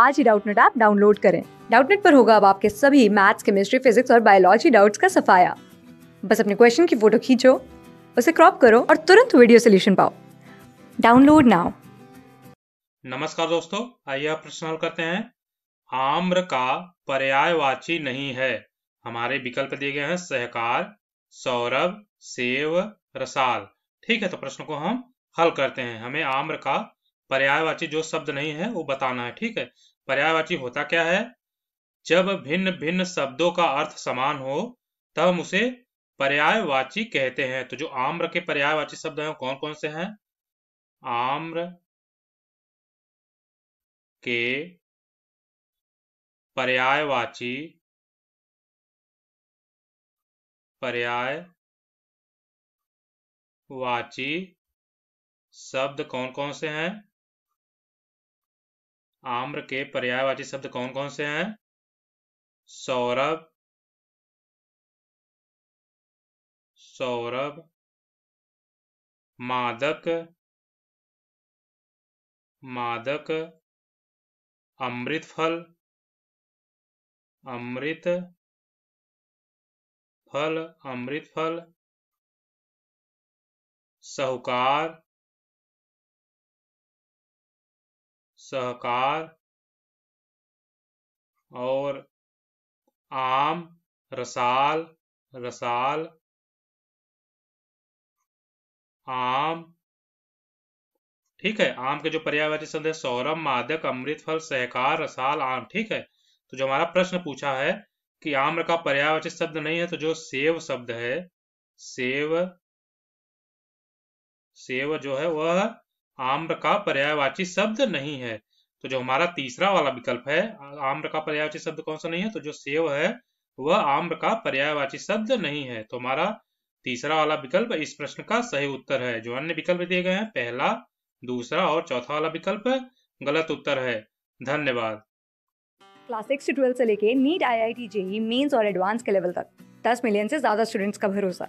आज ही Doubtnut app download करें डाउटनेट पर होगा अब आपके सभी मैथ्स केमिस्ट्री फिजिक्स और बायोलॉजी डाउट्स का सफाया बस अपने क्वेश्चन की फोटो खींचो उसे क्रॉप करो और तुरंत वीडियो सोल्यूशन पाओ डाउनलोड नाउ नमस्कार दोस्तों आइए आप प्रश्न हल करते हैं आम्र का पर्यायवाची नहीं है हमारे विकल्प दिए गए हैं सहकार सौरभ सेव रसाल ठीक है तो प्रश्न को हम हल करते हैं हमें आम्र का पर्यायवाची जो शब्द नहीं है वो बताना है ठीक है पर्यायवाची होता क्या है जब भिन्न भिन्न शब्दों का अर्थ समान हो तब हम उसे पर्यायवाची कहते हैं तो जो आम्र के पर्यायवाची शब्द हैं कौन कौन से हैं आम्र के पर्यायवाची पर्याय वाची शब्द कौन कौन से हैं आम्र के पर्यायवाची शब्द कौन कौन से हैं सौरभ सौरभ मादक मादक अमृत फल अमृत फल अमृत फल सहुकार सहकार और आम रसाल रसाल आम ठीक है आम के जो पर्यायवाची शब्द है सौरभ मादक अमृत फल सहकार रसाल आम ठीक है तो जो हमारा प्रश्न पूछा है कि आम्र का पर्यावरण शब्द नहीं है तो जो सेव शब्द है सेव सेव जो है वह आम्र का पर्यायवाची शब्द नहीं है तो जो हमारा तीसरा वाला विकल्प है आम्र का पर्यायवाची शब्द कौन सा नहीं है तो जो सेव है वह आम्र का पर्यायवाची शब्द नहीं है तो हमारा तीसरा वाला विकल्प इस प्रश्न का सही उत्तर है जो अन्य विकल्प दिए गए हैं पहला दूसरा और चौथा वाला विकल्प गलत उत्तर है धन्यवाद क्लास सिक्स से ट्वेल्थ से लेके NEET I I T JEE Mains और एडवांस के लेवल तक दस मिलियन से ज्यादा स्टूडेंट्स का भरोसा